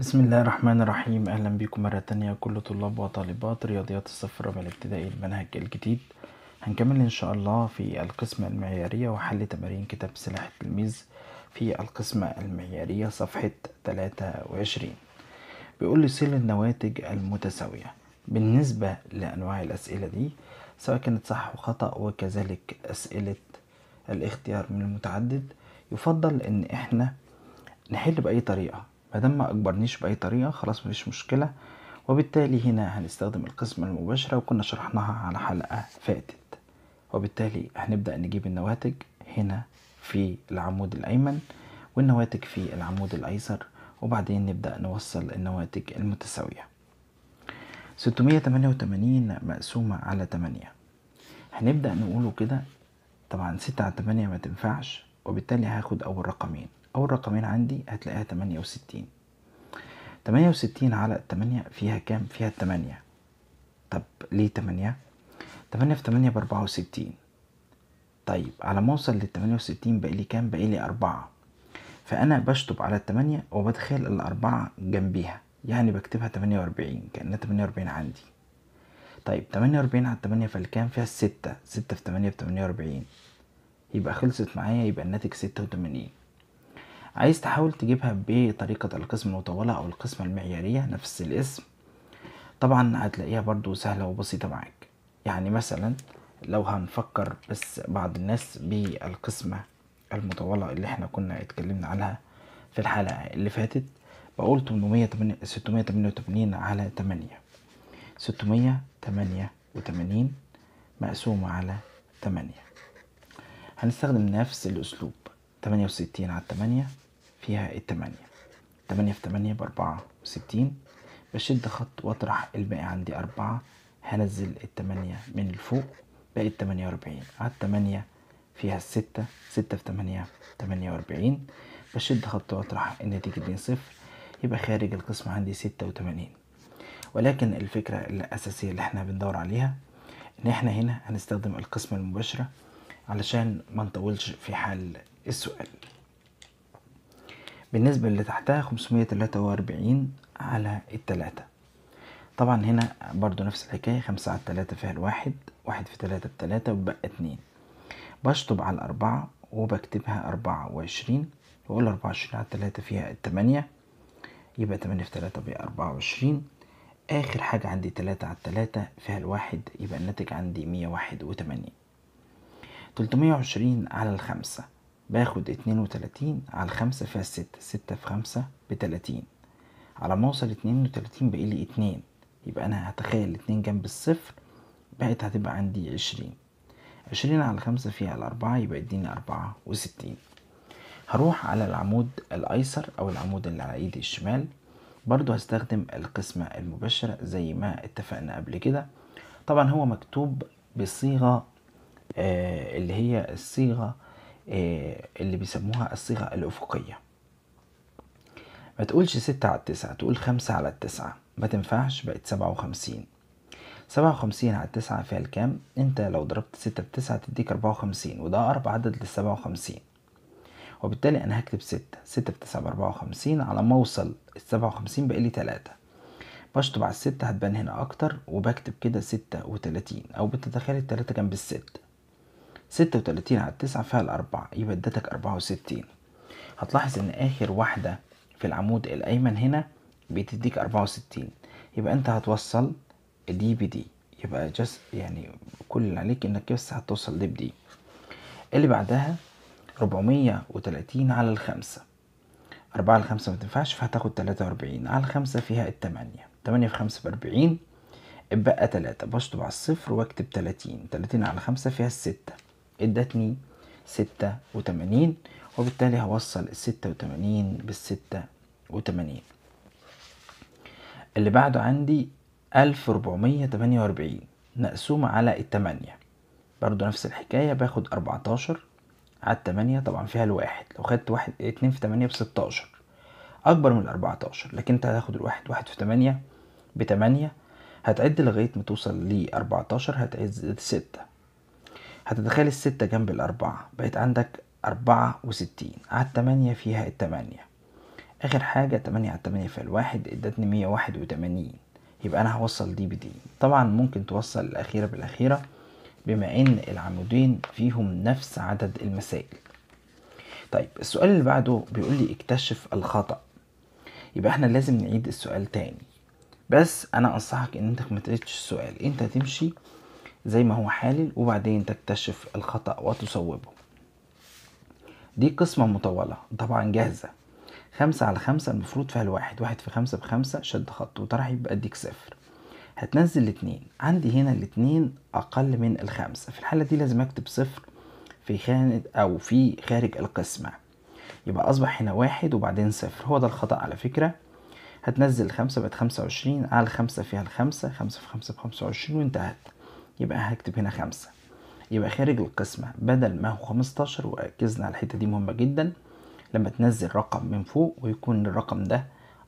بسم الله الرحمن الرحيم أهلا بكم مرة تانية كل طلاب وطالبات رياضيات الصف الرابع الابتدائي المنهج الجديد هنكمل إن شاء الله في القسمة المعيارية وحل تمارين كتاب سلاح التلميذ في القسمة المعيارية صفحة 23 بيقول لي سل النواتج المتساوية بالنسبة لأنواع الأسئلة دي سواء كانت صح وخطأ وكذلك أسئلة الاختيار من المتعدد يفضل إن إحنا نحل بأي طريقة مادام ما اجبرنيش باي طريقه خلاص مفيش مشكله وبالتالي هنا هنستخدم القسمة المباشرة وكنا شرحناها على حلقة فاتت وبالتالي هنبدأ نجيب النواتج هنا في العمود الأيمن والنواتج في العمود الأيسر وبعدين نبدأ نوصل النواتج المتساوية 688 مقسومة على 8 هنبدأ نقوله كده طبعا 6 على 8 ما تنفعش وبالتالي هاخد أول رقمين أول رقمين عندي هتلاقيها تمانية وستين تمانية وستين على تمانية فيها كام؟ فيها تمانية طب ليه تمانية؟ تمانية في تمانية بأربعة وستين طيب على ما أوصل للتمانية وستين بقالي كام؟ بقالي أربعة فأنا بشطب على التمانية وبدخل الأربعة جنبيها يعني بكتبها تمانية وأربعين كأنها تمانية وأربعين عندي طيب تمانية وأربعين على التمانية فالكام فيها ستة ستة في تمانية في تمانية وأربعين يبقى خلصت معايا يبقى الناتج ستة وتمانين عايز تحاول تجيبها بطريقة القسمة المطولة أو القسمة المعيارية نفس الاسم طبعا هتلاقيها برضو سهلة وبسيطة معاك يعني مثلا لو هنفكر بس بعض الناس بالقسمة المطولة اللي احنا كنا اتكلمنا عنها في الحلقة اللي فاتت بقول 808 688 على 8 688 مقسومة على 8 هنستخدم نفس الأسلوب تمانية وستين على تمانية فيها التمانية تمانية في تمانية بأربعة وستين بشد خط وأطرح الباقي عندي أربعة هنزل التمانية من الفوق بقت تمانية وأربعين على التمانية فيها الستة ستة في تمانية تمانية وأربعين بشد خط وأطرح النتيجة اتنين صفر يبقى خارج القسم عندي ستة وتمانين ولكن الفكرة الأساسية اللي احنا بندور عليها إن احنا هنا هنستخدم القسمة المباشرة علشان ما نطولش في حل السؤال بالنسبة اللي تحتها 543 على التلاتة طبعا هنا برضو نفس الحكاية خمسة على التلاتة فيها الواحد واحد في تلاتة بتلاتة وبقى اتنين بشطب على الأربعة وبكتبها أربعة وعشرين وأقول أربعة وعشرين على التلاتة فيها التمانية يبقى تمانية في تلاتة بقى أربعة وعشرين آخر حاجة عندي تلاتة على التلاتة فيها الواحد يبقى الناتج عندي مية واحد وتمانين تلتمية وعشرين على الخمسة باخد اتنين وتلاتين على خمسة فيها ستة ستة في خمسة بتلاتين على ما اوصل اتنين وتلاتين بقيلي اتنين يبقى انا هتخيل اتنين جنب الصفر بقت هتبقى عندي عشرين عشرين على خمسة فيها الأربعة يبقى يديني أربعة وستين هروح على العمود الأيسر أو العمود اللي على إيدي الشمال برضو هستخدم القسمة المباشرة زي ما اتفقنا قبل كده طبعا هو مكتوب بصيغة آه اللي هي الصيغة آه، اللي بيسموها الصيغة الأفقية ما تقولش ستة على التسعة تقول خمسة على التسعة ما تنفعش بقت سبعة وخمسين سبعة وخمسين على التسعة فيها الكام انت لو ضربت ستة بتسعة تديك أربعة وخمسين وده أربع عدد للسبعة وخمسين وبالتالي أنا هكتب ستة ستة بتسعة بأربعة وخمسين على ما أوصل السبعة وخمسين بقالي تلاتة بشطب على الستة هتبان هنا أكتر وبكتب كده ستة وتلاتين أو بتتخيل التلاتة جنب الست ستة وتلاتين على تسعة فيها الأربعة يبقى ادتك أربعة وستين هتلاحظ إن آخر واحدة في العمود الأيمن هنا بتديك أربعة وستين يبقى أنت هتوصل دي بدي يبقى جس يعني كل اللي عليك إنك بس هتوصل دي بدي اللي بعدها ربعمية وتلاتين على الخمسة أربعة على الخمسة متنفعش فهتاخد تلاتة وأربعين على الخمسة فيها التمانية تمانية في خمسة بأربعين اتبقى تلاتة بشطب على الصفر واكتب تلاتين تلاتين على خمسة فيها الستة ادتني ستة وتمانين وبالتالي هوصل الستة وتمانين بالستة وتمانين اللي بعده عندي ألف ربعمية تمانية وأربعين مقسومة على التمانية برضو نفس الحكاية باخد أربعتاشر على التمانية طبعا فيها الواحد لو خدت واحد اتنين في تمانية بستاشر أكبر من الأربعتاشر لكن أنت هتاخد الواحد واحد في تمانية بتمانية هتعد لغاية ما توصل لأربعتاشر هتعد ستة هتتخيل الستة جنب الأربعة بقيت عندك أربعة وستين على التمانية فيها التمانية آخر حاجة تمانية على تمانية في الواحد ادتني مية واحد وتمانين يبقى أنا هوصل دي بدي طبعا ممكن توصل الأخيرة بالأخيرة بما إن العمودين فيهم نفس عدد المسائل طيب السؤال اللي بعده بيقول لي اكتشف الخطأ يبقى احنا لازم نعيد السؤال تاني بس انا انصحك ان انت ما السؤال انت تمشي زي ما هو حالل وبعدين تكتشف الخطأ وتصوبه دي قسمة مطولة طبعا جاهزة خمسة على خمسة المفروض فيها الواحد واحد في خمسة بخمسة شد خط وطرح يبقى اديك صفر هتنزل الاتنين عندي هنا الاتنين أقل من الخمسة في الحالة دي لازم أكتب صفر في خانة أو في خارج القسمة يبقى أصبح هنا واحد وبعدين صفر هو ده الخطأ على فكرة هتنزل خمسة بقت خمسة وعشرين على خمسة فيها الخمسة خمسة في خمسة بخمسة وعشرين وانتهت يبقى هكتب هنا خمسة يبقى خارج القسمة بدل ما هو خمستاشر وركزنا على الحتة دي مهمة جدا لما تنزل رقم من فوق ويكون الرقم ده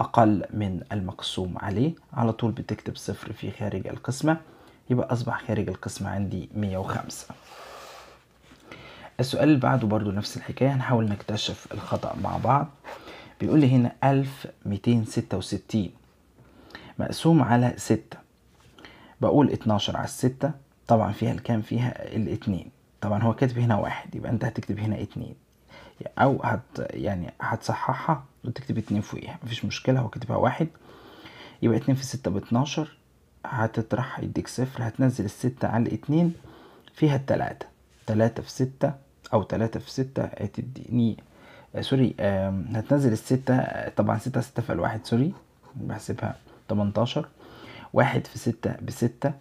أقل من المقسوم عليه على طول بتكتب صفر في خارج القسمة يبقى أصبح خارج القسمة عندي مية وخمسة السؤال اللي بعده برضو نفس الحكاية هنحاول نكتشف الخطأ مع بعض بيقول لي هنا ألف ميتين ستة وستين مقسوم على ستة بقول 12 على الستة طبعا فيها الكام فيها الاتنين طبعا هو كاتب هنا واحد يبقى انت هتكتب هنا اتنين او هت يعني هتصححها وتكتب اتنين فوقيها مفيش مشكلة هو كاتبها واحد يبقى اتنين في ستة باتناشر هتطرح يديك صفر هتنزل الستة على الاتنين فيها التلاتة تلاتة في ستة او تلاتة في ستة هتديني آه سوري آه هتنزل الستة طبعا ستة ستة في الواحد سوري بحسبها تمنتاشر واحد في ستة بستة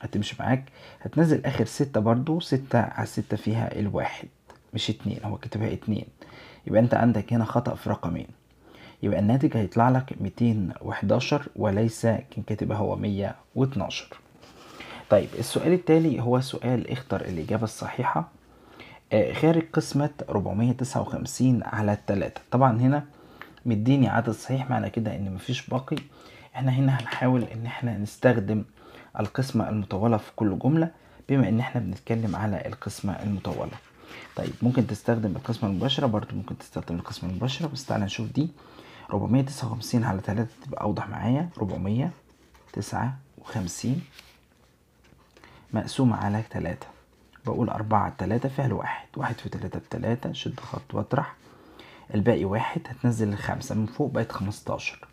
هتمشي معاك هتنزل اخر ستة برضو ستة على ستة فيها الواحد مش اتنين هو كاتبها اتنين يبقى انت عندك هنا خطأ في رقمين يبقى الناتج هيطلع لك ميتين وحداشر وليس كان كاتبها هو مية واتناشر طيب السؤال التالي هو سؤال اختر الإجابة الصحيحة آه، خارج قسمة 459 على التلاتة طبعا هنا مديني عدد صحيح معنى كده ان مفيش باقي احنا هنا هنحاول ان احنا نستخدم القسمة المطولة في كل جملة بما ان احنا بنتكلم على القسمة المطولة طيب ممكن تستخدم القسمة المباشرة برضو ممكن تستخدم القسمة المباشرة بس تعالى نشوف دي ربعمية تسعة وخمسين على تلاتة تبقى أوضح معايا ربعمية تسعة وخمسين مقسومة على تلاتة بقول أربعة على تلاتة فعل واحد واحد في تلاتة بتلاتة شد خط واطرح الباقي واحد هتنزل الخمسة من فوق بقت خمستاشر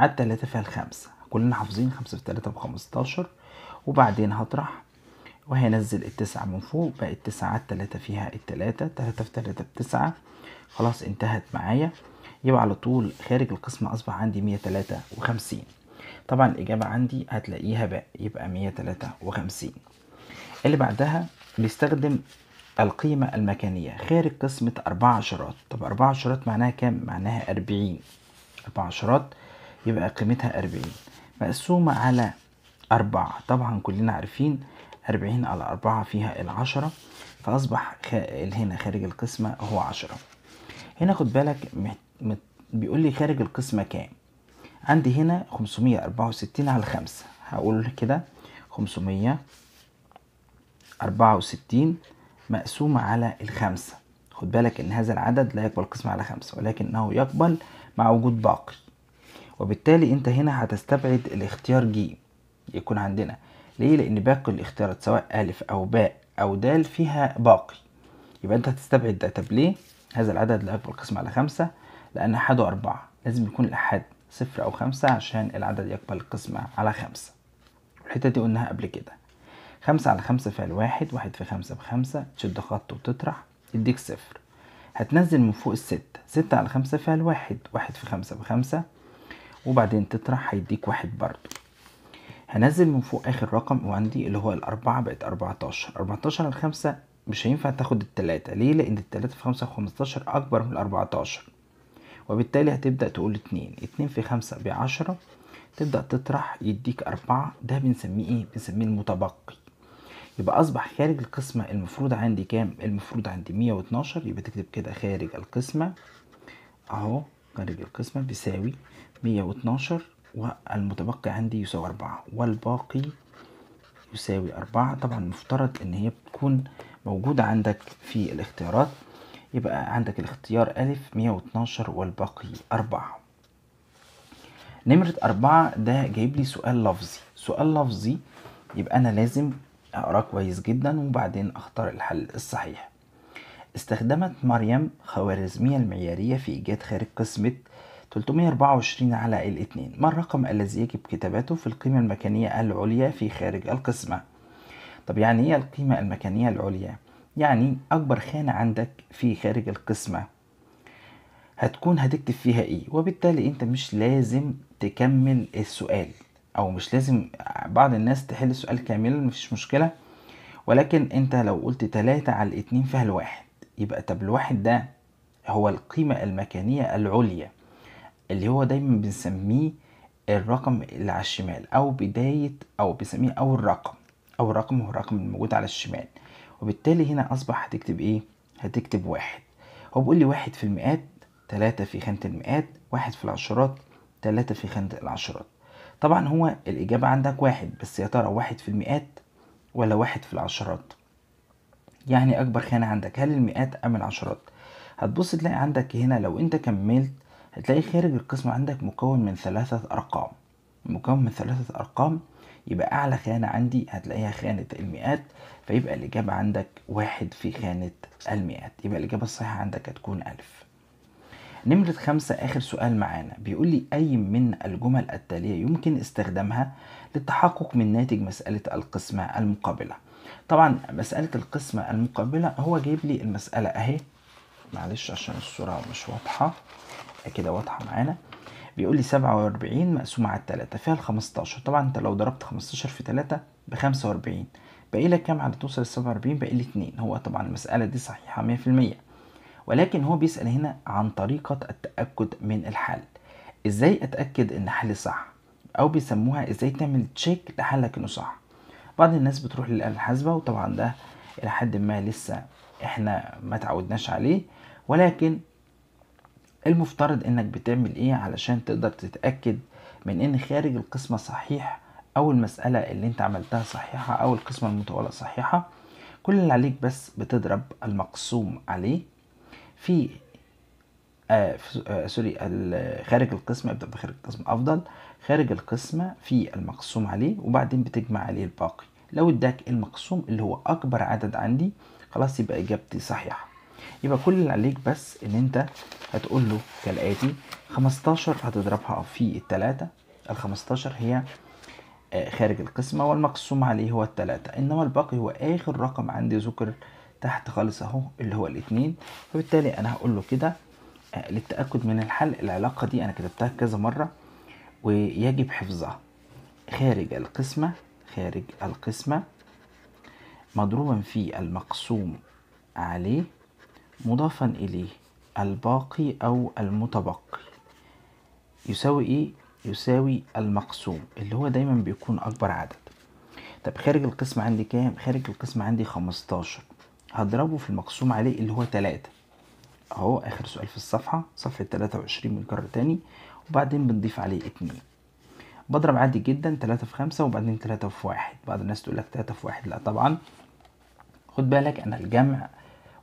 على التلاتة فيها الخمسة كلنا حافظين خمسة في ب بخمستاشر وبعدين هطرح وهنزل التسعة من فوق بقت تسعة على التلاتة فيها التلاتة تلاتة في تلاتة بتسعة خلاص انتهت معايا يبقى على طول خارج القسمة أصبح عندي مية تلاتة وخمسين طبعا الإجابة عندي هتلاقيها بقى يبقى مية تلاتة وخمسين اللي بعدها بيستخدم القيمة المكانية خارج قسمة أربعة عشرات طب أربعة عشرات معناها كام؟ معناها أربعين أربعة عشرات يبقى قيمتها أربعين مقسومة على أربعة طبعا كلنا عارفين أربعين على أربعة فيها العشرة فأصبح هنا خارج القسمة هو عشرة هنا خد بالك بيقول لي خارج القسمة كام عندي هنا خمسمية أربعة وستين على خمسة هقول كده خمسمية أربعة وستين مقسومة على الخمسة خد بالك إن هذا العدد لا يقبل قسمة على خمسة ولكنه يقبل مع وجود باقي وبالتالي انت هنا هتستبعد الاختيار ج يكون عندنا ليه لان باقي الاختيارات سواء الف او باء او دال فيها باقي يبقى انت هتستبعد ده طب ليه هذا العدد لا يكبر القسم على خمسة لان احاده اربعة لازم يكون الاحاد صفر او خمسة عشان العدد يقبل القسم على خمسة الحتة دي قلناها قبل كده خمسة على خمسة فعل واحد واحد في خمسة بخمسة تشد خط وتطرح يديك صفر هتنزل من فوق الستة ستة على خمسة فعل واحد واحد في خمسة بخمسة وبعدين تطرح هيديك واحد برضو هنزل من فوق اخر رقم وعندي اللي هو الاربعة بقت اربعتاشر اربعتاشر الخمسة مش هينفع تاخد التلاتة ليه لان التلاتة في خمسة وخمستاشر اكبر من الاربعتاشر وبالتالي هتبدأ تقول اتنين اتنين في خمسة بعشرة تبدأ تطرح يديك أربعة ده بنسميه إيه؟ بنسميه المتبقي يبقى أصبح خارج القسمة المفروض عندي كام؟ المفروض عندي مية واتناشر يبقى تكتب كده خارج القسمة أهو خارج القسمة بيساوي 112 والمتبقي عندي يساوي 4 والباقي يساوي 4 طبعا مفترض ان هي بتكون موجودة عندك في الاختيارات يبقى عندك الاختيار أ 112 والباقي 4 نمرة 4 ده جايب لي سؤال لفظي سؤال لفظي يبقى أنا لازم أقرأ كويس جدا وبعدين أختار الحل الصحيح استخدمت مريم خوارزمية المعيارية في إيجاد خارج قسمة 324 على الاثنين ما الرقم الذي يجب كتابته في القيمة المكانية العليا في خارج القسمة طب يعني ايه القيمة المكانية العليا يعني أكبر خانة عندك في خارج القسمة هتكون هتكتب فيها ايه وبالتالي انت مش لازم تكمل السؤال او مش لازم بعض الناس تحل السؤال كاملا مفيش مشكلة ولكن انت لو قلت تلاتة على الاتنين فيها الواحد يبقى طب الواحد ده هو القيمة المكانية العليا اللي هو دايما بنسميه الرقم اللي على الشمال او بداية او بنسميه اول رقم اول رقم هو الرقم الموجود على الشمال وبالتالي هنا اصبح هتكتب ايه هتكتب واحد هو بيقول لي واحد في المئات تلاتة في خانة المئات واحد في العشرات تلاتة في خانة العشرات طبعا هو الإجابة عندك واحد بس يا ترى واحد في المئات ولا واحد في العشرات يعني أكبر خانة عندك هل المئات أم العشرات هتبص تلاقي عندك هنا لو أنت كملت هتلاقي خارج القسم عندك مكون من ثلاثة أرقام مكون من ثلاثة أرقام يبقى أعلى خانة عندي هتلاقيها خانة المئات فيبقى الإجابة عندك واحد في خانة المئات يبقى الإجابة الصحيحة عندك هتكون ألف نمرة خمسة آخر سؤال معانا بيقول لي أي من الجمل التالية يمكن استخدامها للتحقق من ناتج مسألة القسمة المقابلة طبعا مسألة القسمة المقابلة هو جايب لي المسألة أهي معلش عشان الصورة مش واضحة كده واضحة معانا بيقول لي 47 مقسوم على 3 فيها ال 15 طبعا انت لو ضربت 15 في 3 ب 45 باقي لك كام عشان توصل ل 47 باقي لي 2 هو طبعا المسألة دي صحيحة 100% ولكن هو بيسأل هنا عن طريقة التأكد من الحل ازاي اتأكد ان حلي صح او بيسموها ازاي تعمل تشيك لحلك انه صح بعض الناس بتروح للآلة الحاسبة وطبعا ده الى حد ما لسه احنا ما تعودناش عليه ولكن المفترض انك بتعمل ايه علشان تقدر تتأكد من ان خارج القسمة صحيح او المسألة اللي انت عملتها صحيحة او القسمة المتوالئة صحيحة كل اللي عليك بس بتضرب المقسوم عليه في آه, آه، سوري خارج القسمة ابدأ بخارج القسمة أفضل خارج القسمة في المقسوم عليه وبعدين بتجمع عليه الباقي لو اداك المقسوم اللي هو أكبر عدد عندي خلاص يبقى إجابتي صحيحة يبقى كل اللي عليك بس ان انت هتقول له كالاتي 15 هتضربها في التلاتة الخمستاشر هي آه، خارج القسمة والمقسوم عليه هو التلاتة انما الباقي هو اخر رقم عندي ذكر تحت خالص اهو اللي هو الاتنين فبالتالي انا هقول له كده آه، للتأكد من الحل العلاقة دي انا كتبتها كذا مرة ويجب حفظها خارج القسمة خارج القسمة مضروبا في المقسوم عليه مضافا إليه الباقي أو المتبقي يساوي إيه؟ يساوي المقسوم اللي هو دايما بيكون أكبر عدد طب خارج القسم عندي كام؟ خارج القسم عندي خمستاشر هضربه في المقسوم عليه اللي هو تلاتة أهو آخر سؤال في الصفحة صفحة تلاتة وعشرين بنكرر تاني وبعدين بنضيف عليه اتنين بضرب عادي جدا تلاتة في خمسة وبعدين تلاتة في واحد بعض الناس تقول لك تلاتة في واحد لأ طبعا خد بالك أنا الجمع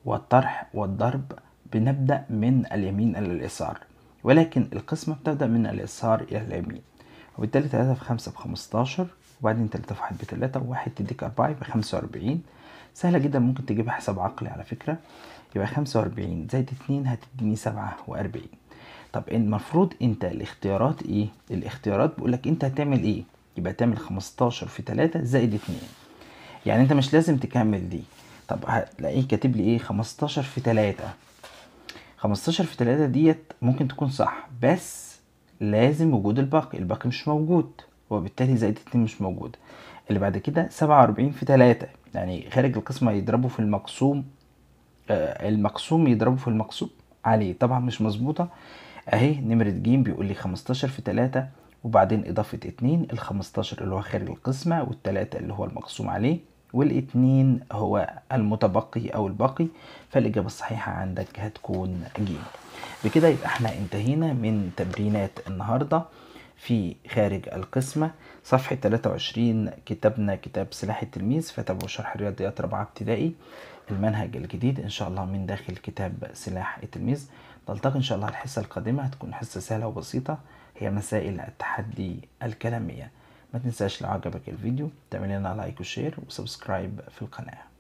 والطرح والضرب بنبدأ من اليمين إلى اليسار ولكن القسمة بتبدأ من اليسار إلى اليمين وبالتالي 3 في 5 ب 15 وبعدين 3 في 1 ب 3 تديك 4 يبقى 45 سهلة جدا ممكن تجيبها حساب عقلي على فكرة يبقى 45 زائد 2 هتديني 47 طب المفروض انت الاختيارات ايه؟ الاختيارات بيقول لك انت هتعمل ايه؟ يبقى تعمل 15 في 3 زائد 2 يعني انت مش لازم تكمل دي طب هتلاقيه كاتب لي ايه 15 في 3 15 في 3 ديت ممكن تكون صح بس لازم وجود الباقي الباقي مش موجود وبالتالي زائد 2 مش موجود اللي بعد كده 47 في 3 يعني خارج القسمة يضربوا في المقسوم آه المقسوم يضربوا في المقسوم عليه طبعا مش مظبوطة اهي نمرة ج بيقول لي 15 في 3 وبعدين إضافة 2 ال 15 اللي هو خارج القسمة والتلاتة اللي هو المقسوم عليه والاثنين هو المتبقي أو الباقي فالإجابة الصحيحة عندك هتكون ج بكده يبقى احنا انتهينا من تمرينات النهاردة في خارج القسمة صفحة 23 كتابنا كتاب سلاح التلميذ فتابعوا شرح الرياضيات رابعة ابتدائي المنهج الجديد إن شاء الله من داخل كتاب سلاح التلميذ نلتقي إن شاء الله الحصة القادمة هتكون حصة سهلة وبسيطة هي مسائل التحدي الكلامية ما تنساش لو عجبك الفيديو تعمل لنا لايك وشير وسبسكرايب في القناه